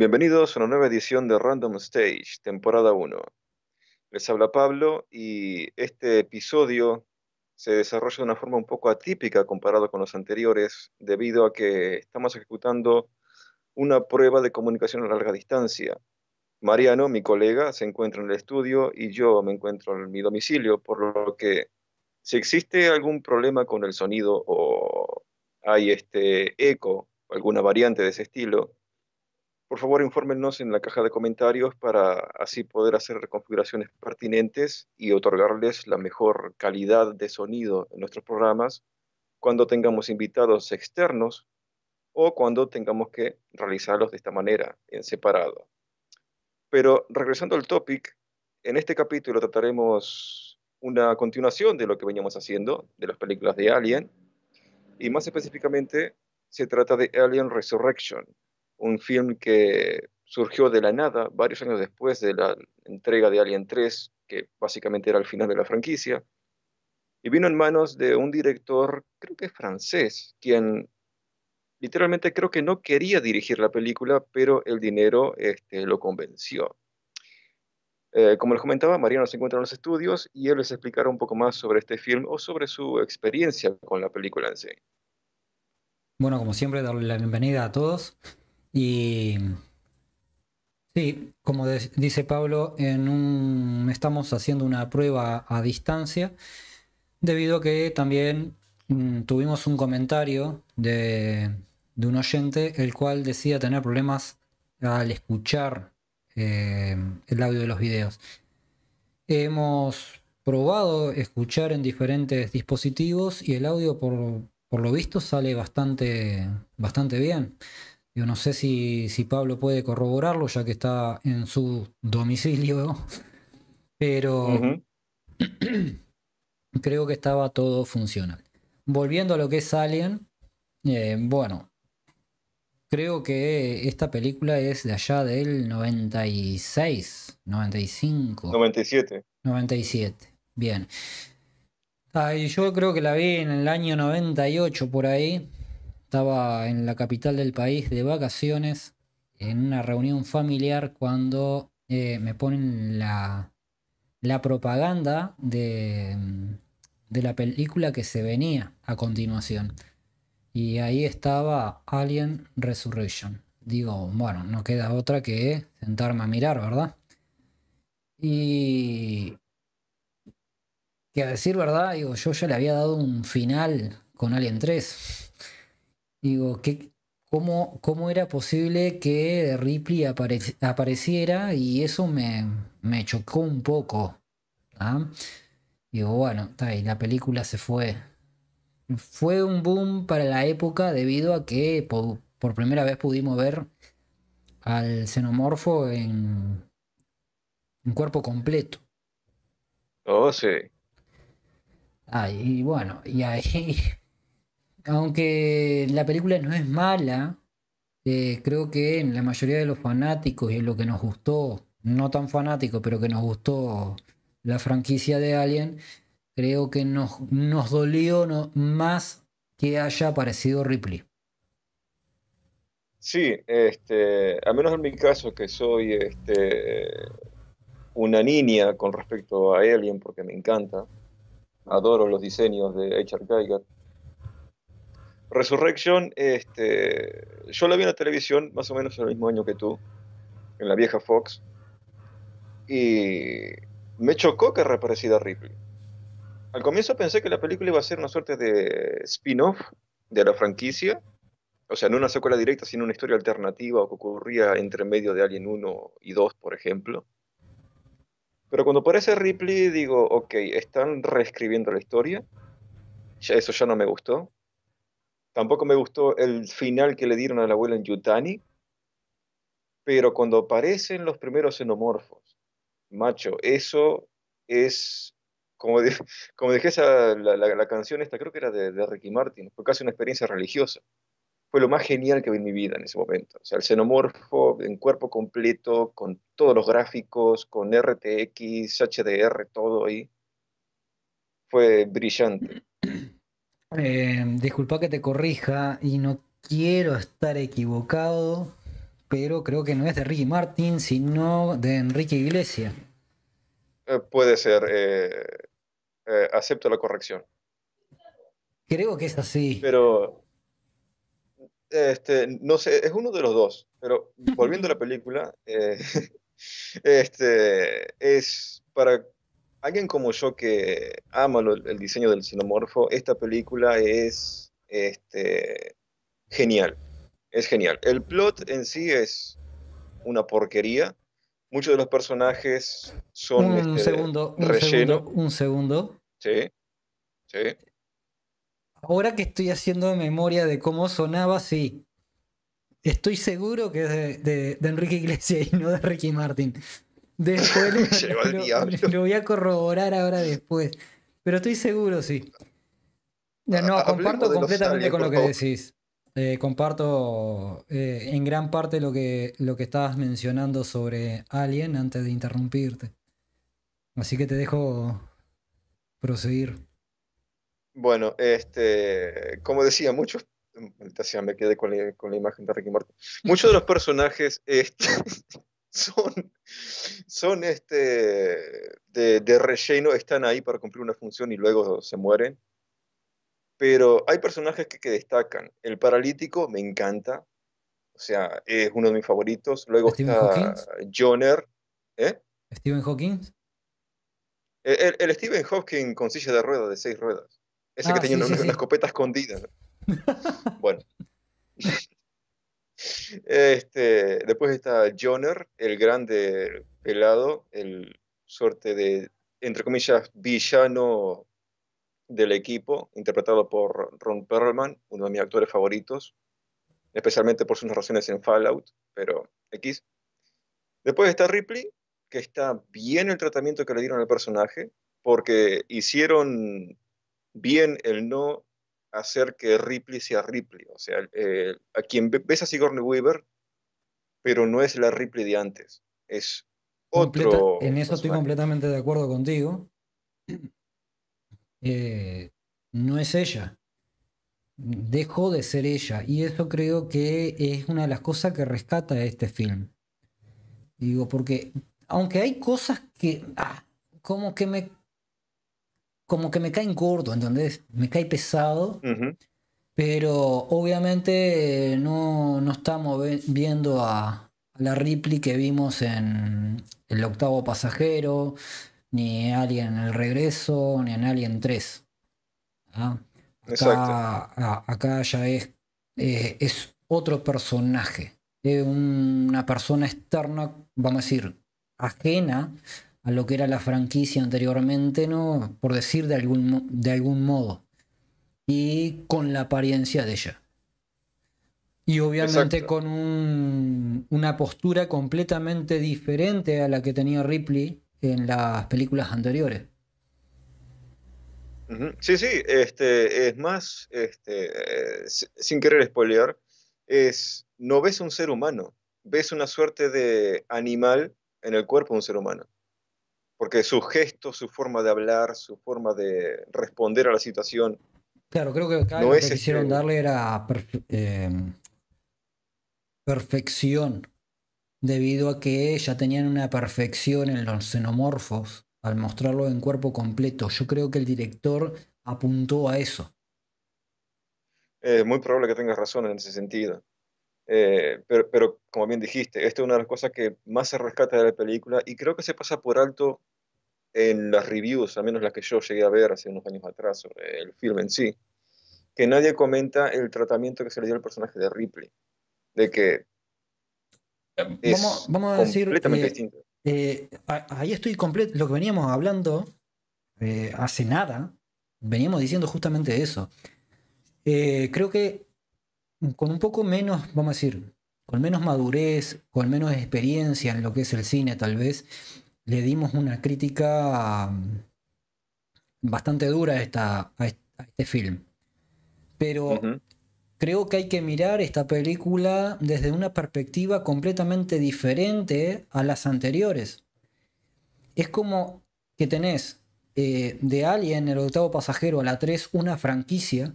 Bienvenidos a una nueva edición de Random Stage, temporada 1. Les habla Pablo y este episodio se desarrolla de una forma un poco atípica comparado con los anteriores, debido a que estamos ejecutando una prueba de comunicación a larga distancia. Mariano, mi colega, se encuentra en el estudio y yo me encuentro en mi domicilio, por lo que si existe algún problema con el sonido o hay este eco, alguna variante de ese estilo, por favor, infórmenos en la caja de comentarios para así poder hacer reconfiguraciones pertinentes y otorgarles la mejor calidad de sonido en nuestros programas cuando tengamos invitados externos o cuando tengamos que realizarlos de esta manera, en separado. Pero regresando al topic, en este capítulo trataremos una continuación de lo que veníamos haciendo, de las películas de Alien, y más específicamente se trata de Alien Resurrection, un film que surgió de la nada varios años después de la entrega de Alien 3, que básicamente era el final de la franquicia, y vino en manos de un director, creo que francés, quien literalmente creo que no quería dirigir la película, pero el dinero este, lo convenció. Eh, como les comentaba, Mariano se encuentra en los estudios y él les explicará un poco más sobre este film o sobre su experiencia con la película en sí. Bueno, como siempre, darle la bienvenida a todos. Y sí, como dice Pablo, estamos haciendo una prueba a distancia, debido a que también mm, tuvimos un comentario de, un oyente, el cual decía tener problemas al escuchar eh, el audio de los videos. Hemos probado escuchar en diferentes dispositivos y el audio por, por lo visto sale bastante, bastante bien. Yo no sé si, Pablo puede corroborarlo, ya que está en su domicilio, pero creo que estaba todo funcional. Volviendo a lo que es Alien, eh, bueno, creo que esta película es de allá del 96, 95. 97. 97, bien. yo creo que la vi en el año 98 por ahí. Estaba en la capital del país de vacaciones, en una reunión familiar, cuando eh, me ponen la, la propaganda de, mm, de la película que se venía a continuación. Y ahí estaba Alien Resurrection. Digo, bueno, no queda otra que sentarme a mirar, ¿verdad? Y que a decir verdad, digo, yo ya le había dado un final con Alien 3. Digo, ¿qué, cómo, era posible que Ripley apareciera? Y eso me, chocó un poco. ¿ah? Digo, bueno, está ahí, la película se fue. Fue un boom para la época debido a que por, por primera vez pudimos ver al xenomorfo en un cuerpo completo. Oh, sí. Ah, y bueno, y ahí aunque la película no es mala, eh, creo que en la mayoría de los fanáticos y en lo que nos gustó, no tan fanático, pero que nos gustó la franquicia de Alien, creo que nos, nos dolió más que haya aparecido Ripley. Sí, este, menos en mi caso, que soy este, una niña con respecto a Alien, porque me encanta, adoro los diseños de H.R. Geiger, Resurrection, este, yo la vi en la televisión más o menos en el mismo año que tú, en la vieja Fox, y me chocó que reapareciera Ripley. Al comienzo pensé que la película iba a ser una suerte de spin-off de la franquicia, o sea, no una secuela directa, sino una historia alternativa o que ocurría entre medio de Alien 1 y 2, por ejemplo. Pero cuando aparece Ripley, digo, ok, están reescribiendo la historia, eso ya no me gustó, Tampoco me gustó el final que le dieron a la abuela en Yutani, pero cuando aparecen los primeros xenomorfos, macho, eso es, como, dije como la, canción esta, creo que era de, de, Ricky Martin, fue casi una experiencia religiosa. Fue lo más genial que vi en mi vida en ese momento. O sea, el xenomorfo en cuerpo completo, con todos los gráficos, con RTX, HDR, todo ahí. Fue brillante. Eh, disculpa que te corrija y no quiero estar equivocado, pero creo que no es de Ricky Martin, sino de Enrique Iglesias. Eh, puede ser. Eh, acepto la corrección. Creo que es así. Pero este, no sé, es uno de los dos. Pero volviendo a la película, este, es para alguien como yo que ama el diseño del sinomorfo, esta película es este, genial. Es genial. El plot en sí es una porquería. Muchos de los personajes son un, este, segundo, un Segundo, un segundo. Sí. Sí. Ahora que estoy haciendo memoria de cómo sonaba, sí. Estoy seguro que es de, de Enrique Iglesias y no de Ricky Martin. Después lo, voy a corroborar ahora después. Pero estoy seguro, sí. No, ah, comparto completamente con lo que decís. Eh, comparto eh, en gran parte lo que, lo que estabas mencionando sobre Alien antes de interrumpirte. Así que te dejo proseguir. Bueno, este, como decía, muchos me quedé con la, imagen de Ricky Muchos de los personajes este, son, son este, de, relleno, están ahí para cumplir una función y luego se mueren. Pero hay personajes que, destacan. El paralítico me encanta, o sea, es uno de mis favoritos. Luego está Joner. ¿Eh? ¿Stephen Hawking? El, el, Stephen Hawking con silla de ruedas, de seis ruedas. Ese ah, que tenía una, escopeta escondida. bueno. Este, después está Joner, el grande pelado, el suerte de, entre comillas, villano del equipo, interpretado por Ron Perlman, uno de mis actores favoritos, especialmente por sus narraciones en Fallout, pero X. Después está Ripley, que está bien el tratamiento que le dieron al personaje, porque hicieron bien el no hacer que Ripley sea Ripley. O sea, eh, a quien ves a Sigourney Weaver, pero no es la Ripley de antes. Es otro. en eso estoy completamente de acuerdo contigo. Eh, no es ella. Dejó de ser ella. Y eso creo que es una de las cosas que rescata este film. Digo, porque aunque hay cosas que. Ah, como que me como que me caen corto, ¿entendés? Me cae pesado. Pero obviamente eh, no, estamos viendo a, la Ripley que vimos en El Octavo Pasajero, ni alguien en El Regreso, ni en Alien 3. ¿ah? Acá, ya es, eh, es otro personaje, es una persona externa, vamos a decir, ajena a lo que era la franquicia anteriormente, ¿no? Por decir de algún, de algún modo. Y con la apariencia de ella. Y obviamente con una postura completamente diferente a la que tenía Ripley en las películas anteriores. Sí, sí, este, es más, este, eh, sin querer spoilear, es, no ves un ser humano, ves una suerte de animal en el cuerpo de un ser humano porque su gesto, su forma de hablar, su forma de responder a la situación. Claro, creo que no lo que quisieron este darle era em, perfección, debido a que ya tenían una perfección en los xenomorfos al mostrarlo en cuerpo completo. Yo creo que el director apuntó a eso. Es muy probable que tengas razón en ese sentido. Eh, pero, como bien dijiste, esta es una de las cosas que más se rescata de la película y creo que se pasa por alto en las reviews, al menos las que yo llegué a ver hace unos años atrás sobre el film en sí, que nadie comenta el tratamiento que se le dio al personaje de Ripley, de que es vamos, vamos a decir, completamente eh, distinto. Eh, ahí estoy completo, lo que veníamos hablando hace nada, veníamos diciendo justamente eso. creo que con un poco menos, vamos a decir, con menos madurez, con menos experiencia en lo que es el cine tal vez, le dimos una crítica um, bastante dura a, este film. Pero creo que hay que mirar esta película desde una perspectiva completamente diferente a las anteriores. Es como que tenés eh, de Alien, el octavo pasajero, a la 3, una franquicia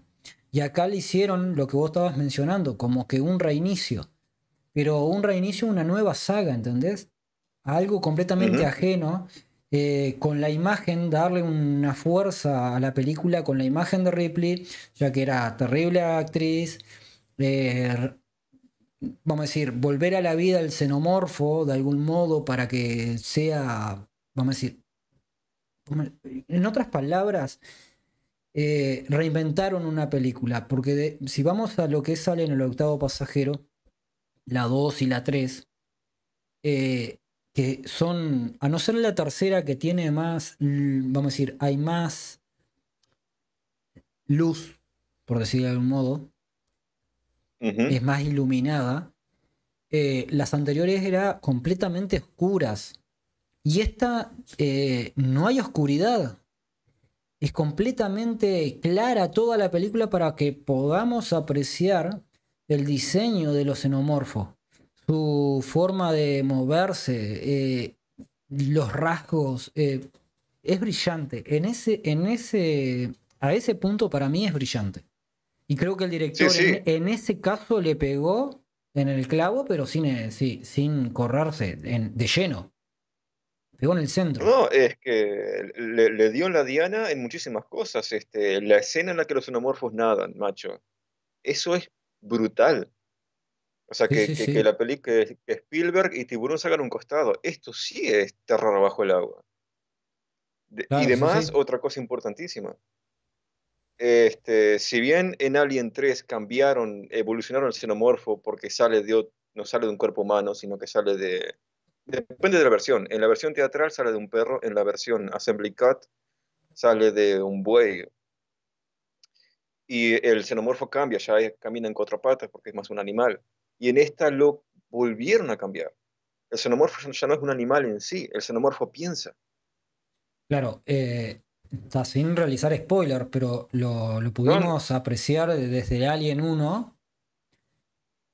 y acá le hicieron lo que vos estabas mencionando, como que un reinicio. Pero un reinicio, una nueva saga, ¿entendés? Algo completamente ajeno, eh, con la imagen, darle una fuerza a la película con la imagen de Ripley, ya que era terrible actriz. Eh, vamos a decir, volver a la vida al xenomorfo de algún modo para que sea, vamos a decir, en otras palabras, eh, reinventaron una película, porque si vamos a lo que sale en el octavo pasajero, la 2 y la 3, eh, que son, a no ser la tercera que tiene más, vamos a decir, hay más luz, por decirlo de algún modo, es más iluminada, eh, las anteriores eran completamente oscuras. Y esta, no hay oscuridad es completamente clara toda la película para que podamos apreciar el diseño de los xenomorfos, su forma de moverse, eh, los rasgos. Eh, es brillante. En ese, en ese, a ese punto para mí es brillante. Y creo que el director En, ese caso le pegó en el clavo, pero sin, eh, sin correrse de lleno. Pegó en el centro. No, es que le, dio en la diana en muchísimas cosas. Este, la escena en la que los xenomorfos nadan, macho. Eso es brutal. O sea, que, que, la película que Spielberg y Tiburón sacan un costado. Esto sí es terror bajo el agua. y demás otra cosa importantísima. Este, si bien en Alien 3 cambiaron, evolucionaron el xenomorfo porque sale de, no sale de un cuerpo humano, sino que sale de, Depende de la versión. En la versión teatral sale de un perro, en la versión Assembly Cut sale de un buey. Y el xenomorfo cambia, ya camina en cuatro patas porque es más un animal. Y en esta lo volvieron a cambiar. El xenomorfo ya no es un animal en sí, el xenomorfo piensa. Claro, eh, sin realizar spoiler, pero lo, pudimos apreciar desde Alien 1,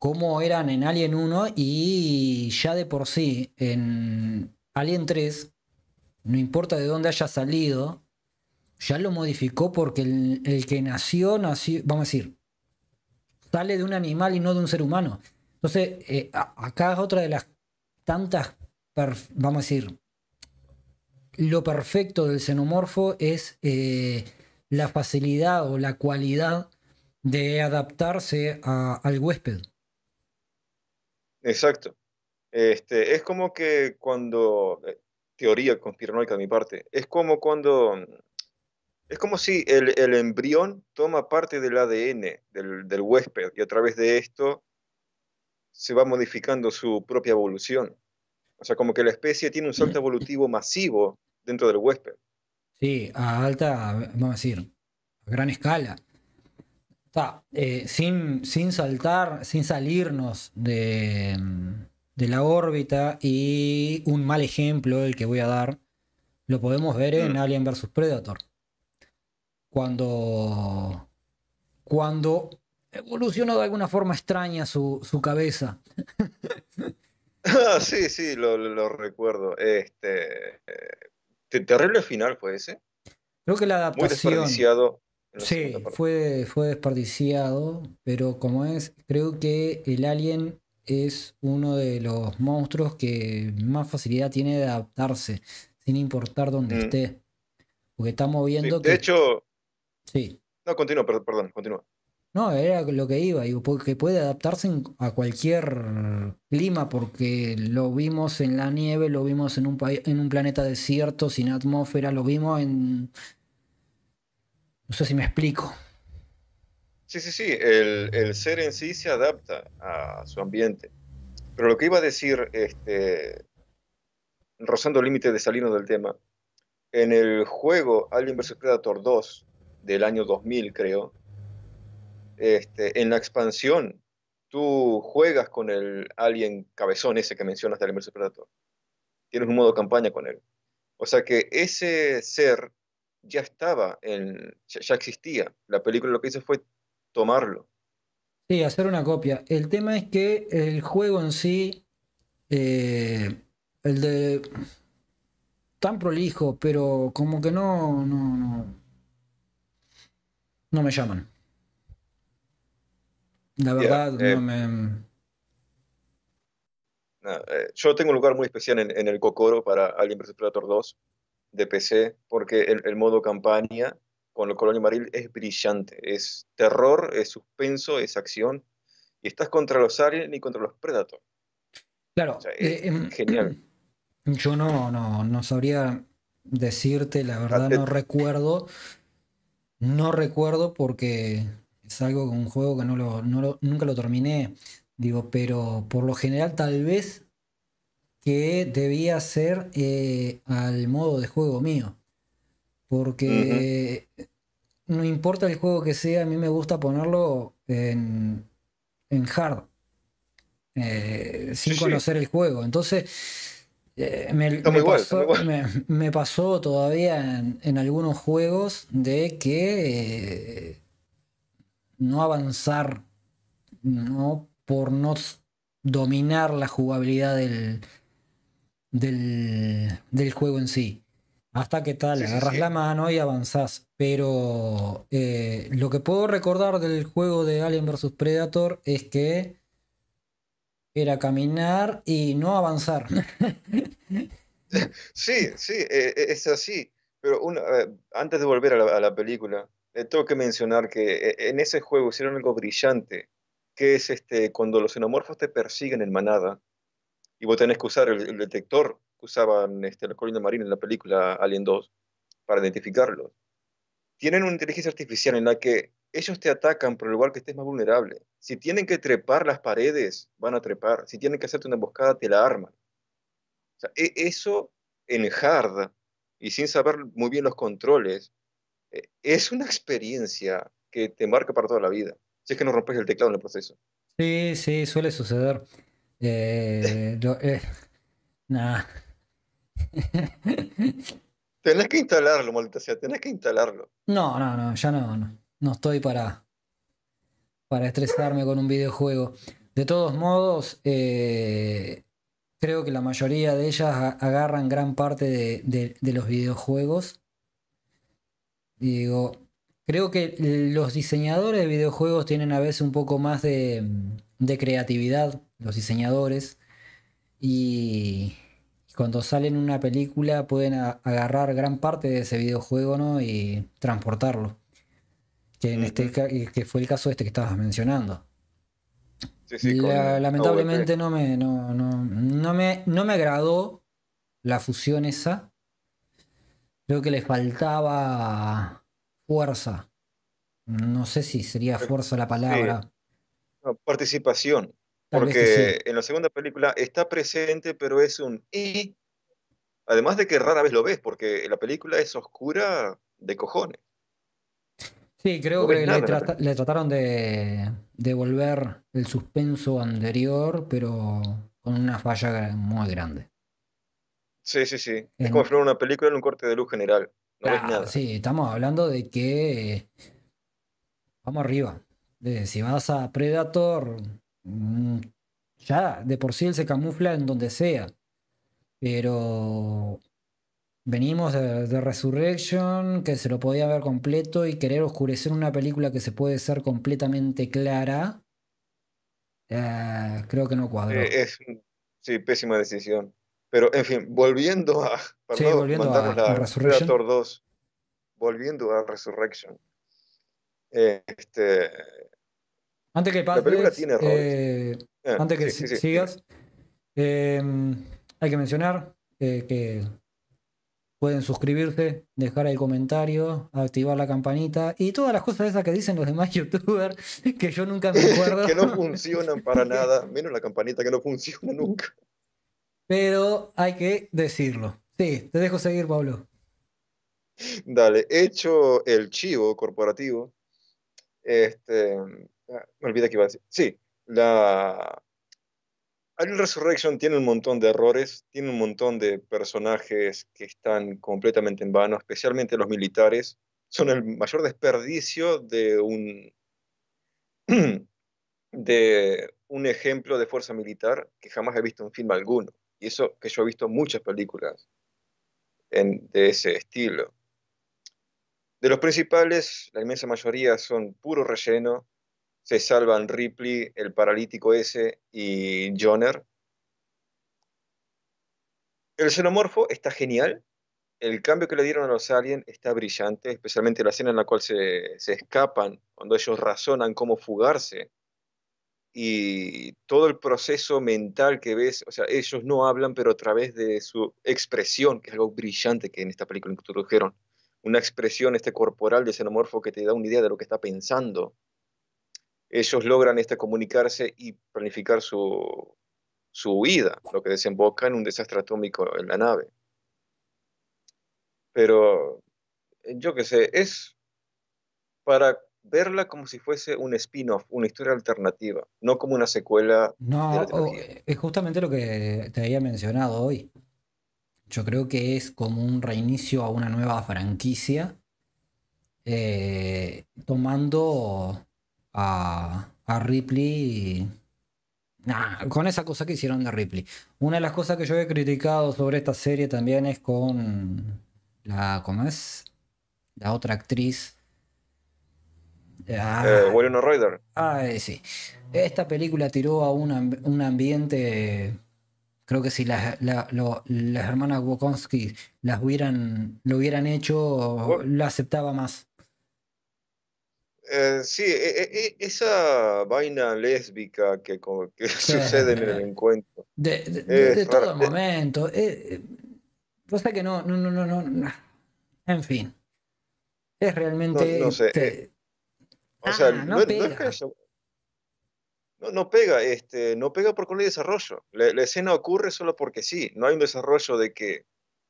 cómo eran en Alien 1 y ya de por sí en Alien 3, no importa de dónde haya salido, ya lo modificó porque el, que nació, vamos a decir, sale de un animal y no de un ser humano. Entonces, eh, acá es otra de las tantas, vamos a decir, lo perfecto del xenomorfo es eh, la facilidad o la cualidad de adaptarse al huésped. Exacto. Este, es como que cuando, eh, teoría conspiranoica de mi parte, es como cuando, mm, es como si el, embrión toma parte del ADN del, del, huésped y a través de esto se va modificando su propia evolución. O sea, como que la especie tiene un salto evolutivo masivo dentro del huésped. Sí, a alta, vamos a decir, a gran escala. Eh, sin, sin saltar, sin salirnos de, la órbita y un mal ejemplo, el que voy a dar, lo podemos ver en mm. Alien vs. Predator. Cuando, cuando evolucionó de alguna forma extraña su, cabeza. Ah, sí, sí, lo, recuerdo. Este, eh, terrible final fue ese. Creo que la adaptación. Sí, fue, fue desperdiciado, pero como es, creo que el alien es uno de los monstruos que más facilidad tiene de adaptarse, sin importar dónde mm. esté. Porque estamos viendo que... De hecho... Sí. No, continúa, perdón, continúa. No, era lo que iba, digo, porque puede adaptarse a cualquier clima, porque lo vimos en la nieve, lo vimos en un, en un planeta desierto, sin atmósfera, lo vimos en, no sé si me explico. Sí, sí, sí, el, ser en sí se adapta a su ambiente. Pero lo que iba a decir, este, rozando el límite de salino del tema, en el juego Alien vs. Predator 2 del año 2000, creo, este, en la expansión, tú juegas con el alien cabezón ese que mencionaste, Alien vs. Predator. Tienes un modo campaña con él. O sea que ese ser ya estaba, en, ya, existía. La película lo que hizo fue tomarlo. Sí, hacer una copia. El tema es que el juego en sí, eh, el de tan prolijo, pero como que no, no, me llaman. La verdad, no eh, me... Eh, yo tengo un lugar muy especial en, el Cocoro para Alien vs Predator 2 de PC, porque el, modo campaña con el Colonia Maril es brillante. Es terror, es suspenso, es acción. Y estás contra los aliens y contra los Predators. Claro. Eh, em, genial. Yo no, no, no sabría decirte, la verdad no recuerdo. No recuerdo porque es algo, un juego que no, lo, nunca lo terminé. Digo, pero por lo general tal vez que debía ser eh, al modo de juego mío. Porque no importa el juego que sea, a mí me gusta ponerlo en, en hard. Eh, sin conocer el juego. Entonces, eh, me, pasó, todavía en, algunos juegos de que no avanzar, ¿no? Por no dominar la jugabilidad del, del, juego en sí. Hasta que tal, agarras la mano y avanzás. Pero eh, lo que puedo recordar del juego de Alien vs. Predator es que era caminar y no avanzar. sí, sí, eh, eh, es así. Pero antes de volver a la, a la película, tengo que mencionar que en ese juego hicieron algo brillante, que es este, cuando los xenomorfos te persiguen en manada, y vos tenés que usar el, detector que usaban este, los colinos en la película Alien 2 para identificarlos. Tienen una inteligencia artificial en la que ellos te atacan por el lugar que estés más vulnerable. Si tienen que trepar las paredes, van a trepar. Si tienen que hacerte una emboscada, te la arman. E, eso en hard y sin saber muy bien los controles, eh, es una experiencia que te marca para toda la vida. Si es que no rompes el teclado en el proceso. Sí, sí, suele suceder. Eh, eh, tenés que instalarlo, maldita sea, tenés que instalarlo. No, no, no, ya no, no. No estoy para, para estresarme con un videojuego. De todos modos, eh, creo que la mayoría de ellas agarran gran parte de, los videojuegos. digo, creo que los diseñadores de videojuegos tienen a veces un poco más de, de creatividad los diseñadores. Y, cuando salen una película pueden agarrar gran parte de ese videojuego ¿no? y transportarlo. Que, en este que fue el caso este que estabas mencionando. lamentablemente no me, no, me, no me agradó la fusión esa. Creo que le faltaba fuerza. No sé si sería fuerza la palabra. participación. Porque en la segunda película está presente, pero es un y. Además de que rara vez lo ves, porque la película es oscura de cojones. Sí, creo que le, trataron de devolver el suspenso anterior, pero con una falla muy grande. Sí, sí, sí. Es, como si fuera una película en un corte de luz general. No ves ah, nada. Sí, estamos hablando de que. Eh, vamos arriba. si vas a Predator, Mm, ya, de por sí él se camufla en donde sea. Pero venimos de, Resurrection, que se lo podía ver completo y querer oscurecer una película que se puede ser completamente clara. Eh, creo que no cuadra. Eh, es, sí, pésima decisión. Pero, en fin, volviendo a. Sí, volviendo a, Resurrection. 2, volviendo a Resurrection. este, antes que eh, ah, antes que sigas, em, hay que mencionar eh, que pueden suscribirse, dejar el comentario, activar la campanita y todas las cosas esas que dicen los demás youtubers que yo nunca me acuerdo. que no funcionan para nada, menos la campanita que no funciona nunca. Pero hay que decirlo. Sí, te dejo seguir, Pablo. Dale, hecho el chivo corporativo, este, Ah, me olvidé que iba a decir. Sí, la Alien Resurrection tiene un montón de errores, tiene un montón de personajes que están completamente en vano, especialmente los militares. Son el mayor desperdicio de un, de un ejemplo de fuerza militar que jamás he visto en film alguno. Y eso que yo he visto muchas películas de ese estilo. De los principales, la inmensa mayoría son puro relleno, se salvan Ripley, el paralítico ese y Joner. El xenomorfo está genial. El cambio que le dieron a los aliens está brillante, especialmente la escena en la cual se, escapan, cuando ellos razonan cómo fugarse. Y todo el proceso mental que ves, o sea, ellos no hablan, pero a través de su expresión, que es algo brillante que en esta película introdujeron, una expresión este corporal de xenomorfo que te da una idea de lo que está pensando ellos logran este, comunicarse y planificar su, su huida, lo que desemboca en un desastre atómico en la nave. Pero eh, yo qué sé, es para verla como si fuese un spin-off, una historia alternativa, no como una secuela. No, es justamente lo que te había mencionado hoy. Yo creo que es como un reinicio a una nueva franquicia, eh, tomando a, Ripley. con esa cosa que hicieron de Ripley. Una de las cosas que yo he criticado sobre esta serie también es con la. ¿Cómo es? La otra actriz. Bueno, ah. eh, Ah, sí. Esta película tiró a un, ambiente. Creo que si las, hermanas wokonski las hubieran, lo hubieran hecho, lo aceptaba más. Eh, sí, e, e, e, esa vaina lésbica que, sucede en el encuentro. De, todo momento. Eh, eh, cosa que no, no, no, no, no. En fin. Es realmente. No, sé. Este o sea, ah, no, pega. Es que No, pega, este, no pega porque no hay desarrollo. La, escena ocurre solo porque sí, no hay un desarrollo de que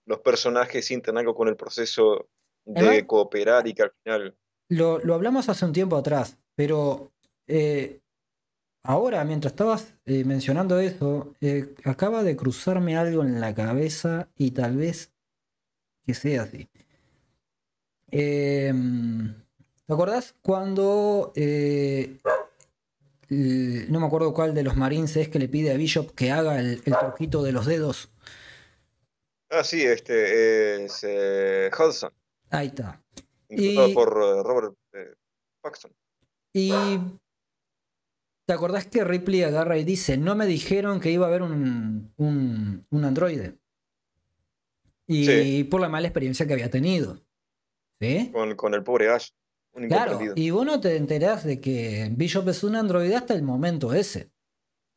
los personajes sientan algo con el proceso de cooperar y que al final lo, hablamos hace un tiempo atrás, pero eh, ahora, mientras estabas eh, mencionando eso, eh, acaba de cruzarme algo en la cabeza y tal vez que sea así. Em, ¿Te acordás cuando... no me acuerdo cuál de los marines es que le pide a Bishop que haga el, el truquito de los dedos. Ah, sí, este es Hudson. Ahí está por eh, Robert eh, Paxton. Y ¿te acordás que Ripley agarra y dice, no me dijeron que iba a haber un, androide? Y por la mala experiencia que había tenido. ¿Sí? Con, el pobre Ash. Un claro, y vos no te enterás de que Bishop es un androide hasta el momento ese.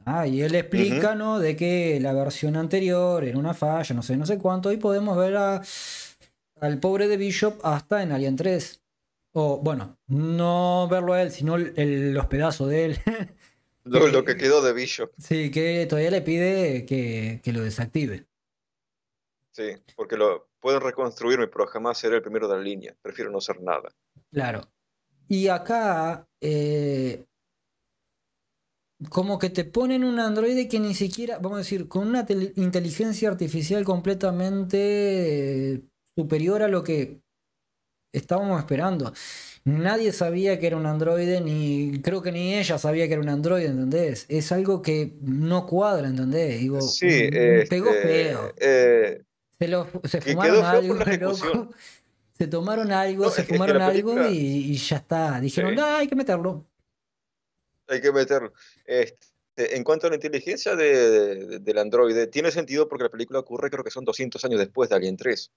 Ah, y él explica, ¿no? De que la versión anterior era una falla, no sé, no sé cuánto, y podemos ver a al pobre de Bishop hasta en Alien 3. O bueno, no verlo a él, sino los pedazos de él. lo, que quedó de Bishop. Sí, que todavía le pide que, lo desactive. Sí, porque lo pueden reconstruirme, pero jamás seré el primero de la línea. Prefiero no ser nada. Claro. Y acá, eh, como que te ponen un androide que ni siquiera, vamos a decir, con una inteligencia artificial completamente superior a lo que estábamos esperando. Nadie sabía que era un androide, ni creo que ni ella sabía que era un androide, ¿entendés? Es algo que no cuadra, ¿entendés? sí, mm, este, pegó feo. Eh, se, fumaron algo, Se tomaron algo, se fumaron algo y, ya está. Dijeron, ah, hay que meterlo. Hay que meterlo. Este, en cuanto a la inteligencia del androide, tiene sentido porque la película ocurre creo que son 200 años después de Alien 3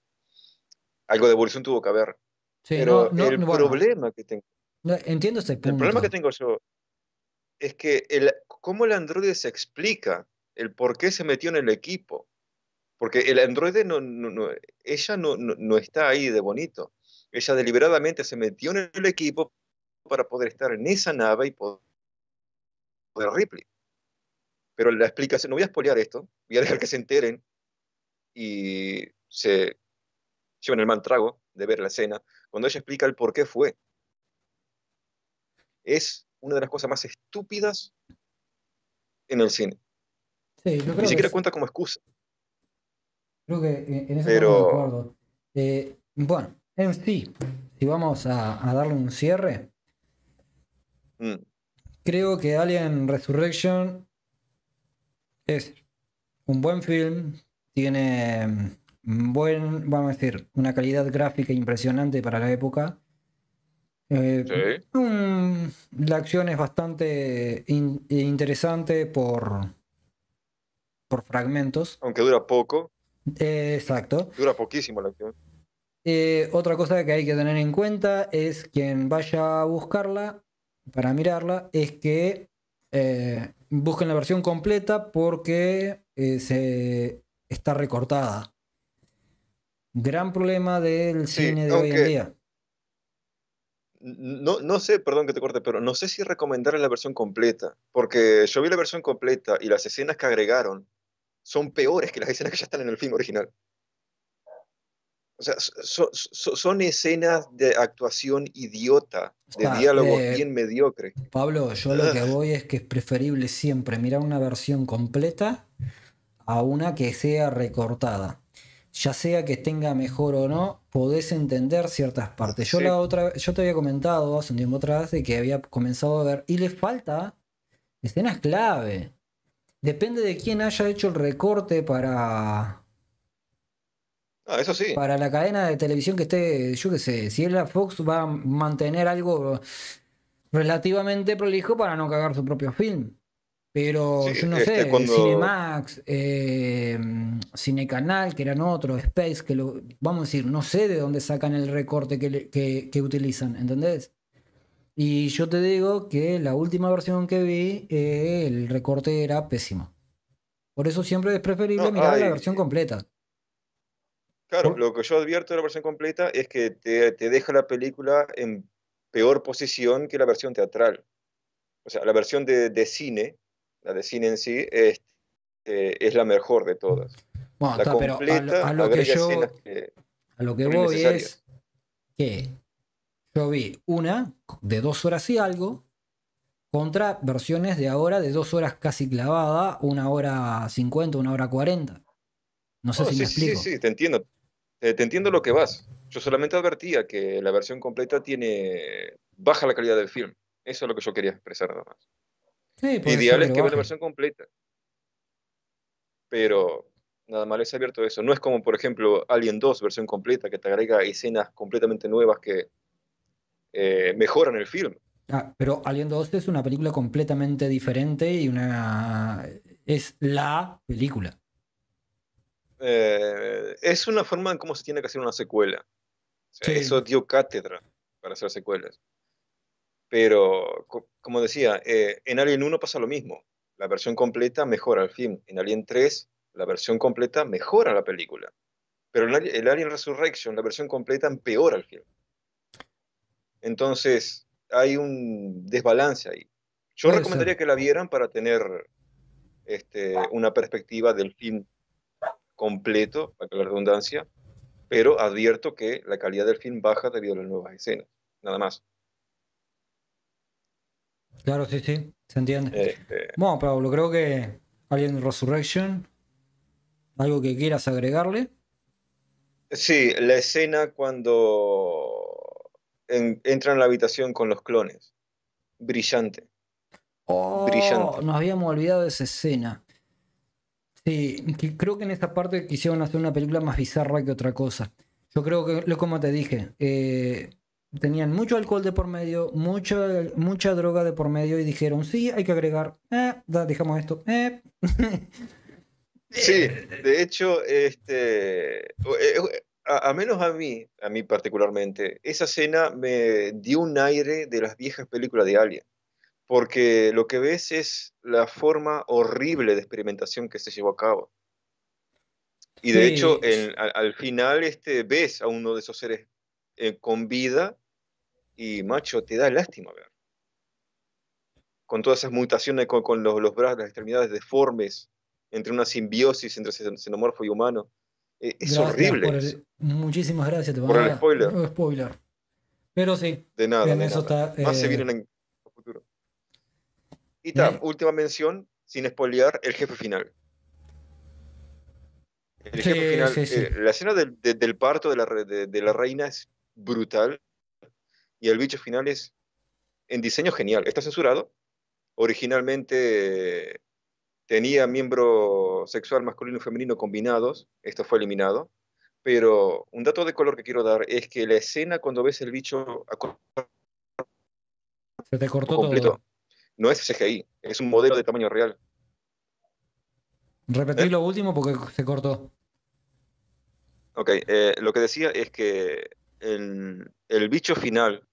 algo de evolución tuvo que haber. Sí, Pero el problema que tengo. Entiendo este El problema que tengo yo es que el, cómo el androide se explica el por qué se metió en el equipo. Porque el androide no, no, ella no, no, está ahí de bonito. Ella deliberadamente se metió en el equipo para poder estar en esa nave y poder, poder Ripley. Pero la explicación, no voy a espolear esto, voy a dejar que se enteren y se en el mantrago de ver la escena, cuando ella explica el por qué fue. Es una de las cosas más estúpidas en el cine. Ni siquiera cuenta como excusa. Creo que eh, en ese Pero... Eh, bueno, en sí, si vamos a, darle un cierre, mm. creo que Alien Resurrection es un buen film, tiene buen, vamos a decir, una calidad gráfica impresionante para la época. Eh, la acción es bastante interesante por, por fragmentos. Aunque dura poco. Eh, exacto. Dura poquísimo la acción. Eh, otra cosa que hay que tener en cuenta es quien vaya a buscarla para mirarla es que busquen la versión completa porque se está recortada. Gran problema del cine de hoy en día. No, sé, perdón que te corte, pero no sé si recomendar la versión completa, porque yo vi la versión completa y las escenas que agregaron son peores que las escenas que ya están en el film original. O sea, son escenas de actuación idiota, de diálogo eh, bien mediocre. Pablo, yo lo que voy es que es preferible siempre mirar una versión completa a una que sea recortada ya sea que tenga mejor o no, podés entender ciertas partes. Yo la otra yo te había comentado hace un tiempo atrás de que había comenzado a ver y le falta escenas clave. Depende de quién haya hecho el recorte para Ah, eso sí. Para la cadena de televisión que esté, yo qué sé, si es la Fox va a mantener algo relativamente prolijo para no cagar su propio film. Pero yo no este, sé, Cinemax, em, Cinecanal, que eran otros, Space, que lo, vamos a decir, no sé de dónde sacan el recorte que, que, utilizan, ¿entendés? Y yo te digo que la última versión que vi, eh, el recorte era pésimo. Por eso siempre es preferible mirar la versión eh, completa. Claro, lo que yo advierto de la versión completa es que te, deja la película en peor posición que la versión teatral. O sea, la versión de, de cine la de cine en sí, este, es, la mejor de todas. Bueno, está, pero a lo, que yo. voy es que yo vi una de dos horas y algo contra versiones de ahora de dos horas casi clavada, una hora cincuenta, una hora cuarenta. No sé oh, si me explico. Sí, sí, te entiendo. Eh, te entiendo lo que vas. Yo solamente advertía que la versión completa tiene baja la calidad del film. Eso es lo que yo quería expresar nada más. Sí, es que vea la versión completa. Pero nada más les he abierto eso. No es como, por ejemplo, Alien 2, versión completa, que te agrega escenas completamente nuevas que eh, mejoran el film. Ah, pero Alien 2 es una película completamente diferente y una. es la película. Eh, es una forma en cómo se tiene que hacer una secuela. Eso dio cátedra para hacer secuelas. Pero, como decía, eh, en Alien 1 pasa lo mismo. La versión completa mejora el film. En Alien 3, la versión completa mejora la película. Pero en Alien Resurrection, la versión completa empeora el film. Entonces, hay un desbalance ahí. Yo recomendaría que la vieran para tener este, una perspectiva del film completo, para la redundancia, pero advierto que la calidad del film baja debido a las nuevas escenas, nada más. Claro, sí, sí, se entiende. Este. Bueno, Pablo, creo que de Resurrection, algo que quieras agregarle. Sí, la escena cuando entran entra en la habitación con los clones. Brillante. Oh, Nos habíamos olvidado de esa escena. Sí, creo que en esa parte quisieron hacer una película más bizarra que otra cosa. Yo creo que, lo como te dije, eh, tenían mucho alcohol de por medio, mucha, mucha droga de por medio y dijeron, sí, hay que agregar, eh, dejamos esto. Eh". sí, de hecho, este, eh, a, menos a mí, a mí particularmente, esa escena me dio un aire de las viejas películas de Alien, porque lo que ves es la forma horrible de experimentación que se llevó a cabo. Y de hecho, en, al, final este, ves a uno de esos seres eh, con vida y macho, te da lástima ver. Con todas esas mutaciones, con, los, brazos, las extremidades deformes, entre una simbiosis entre xenomorfo y humano. Eh, es horrible. muchísimas gracias, te por el spoiler. spoiler. Pero sí. De nada. Más se eh, vienen en el futuro. Y tal, última mención, sin spoilear, el jefe final. El jefe final la escena del, parto de la, de la reina es brutal. Y el bicho final es en diseño genial. Está censurado. Originalmente tenía miembro sexual masculino y femenino combinados. Esto fue eliminado. Pero un dato de color que quiero dar es que la escena cuando ves el bicho Se te cortó no es CGI, es un modelo de tamaño real. Repetí ¿Eh? lo último porque se cortó. Ok, eh, lo que decía es que el bicho final,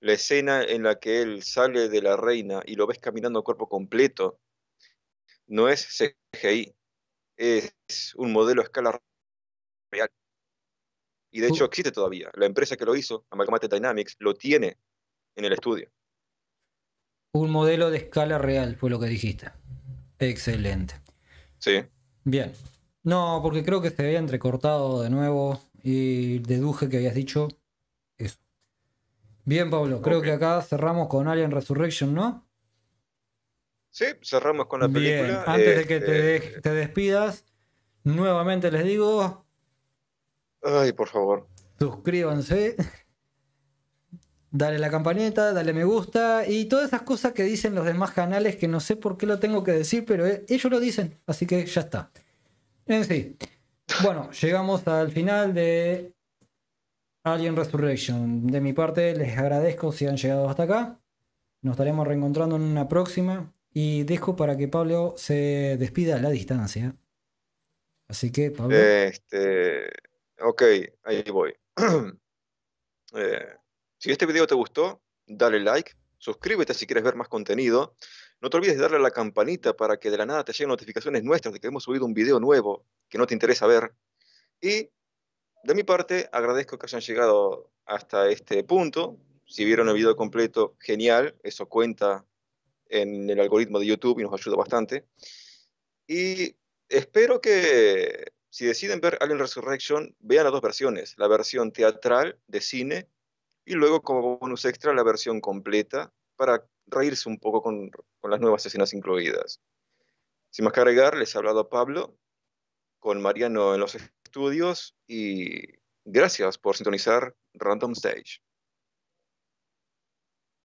la escena en la que él sale de la reina y lo ves caminando cuerpo completo, no es CGI, es un modelo a escala real. Y de hecho existe todavía. La empresa que lo hizo, Amalgamate Dynamics, lo tiene en el estudio. Un modelo de escala real fue lo que dijiste. Excelente. Sí. Bien. No, porque creo que se había entrecortado de nuevo y deduje que habías dicho eso. Bien, Pablo, creo que acá cerramos con Alien Resurrection, ¿no? Sí, cerramos con la película. antes de que este, te, despidas, nuevamente les digo. Ay, por favor. Suscríbanse dale la campanita, dale me gusta y todas esas cosas que dicen los demás canales que no sé por qué lo tengo que decir, pero eh, ellos lo dicen, así que ya está. En sí. Bueno, llegamos al final de Alien Resurrection. De mi parte, les agradezco si han llegado hasta acá. Nos estaremos reencontrando en una próxima. Y dejo para que Pablo se despida a la distancia. Así que, Pablo. Este, ok, ahí voy. Eh, si este video te gustó, dale like, suscríbete si quieres ver más contenido. No te olvides de darle a la campanita para que de la nada te lleguen notificaciones nuestras de que hemos subido un video nuevo que no te interesa ver. Y de mi parte, agradezco que hayan llegado hasta este punto. Si vieron el video completo, genial, eso cuenta en el algoritmo de YouTube y nos ayuda bastante. Y espero que si deciden ver Alien Resurrection, vean las dos versiones, la versión teatral de cine y luego como bonus extra la versión completa para reírse un poco con, las nuevas escenas incluidas. Sin más que agregar, les ha hablado Pablo con Mariano en los estudios y gracias por sintonizar Random Stage.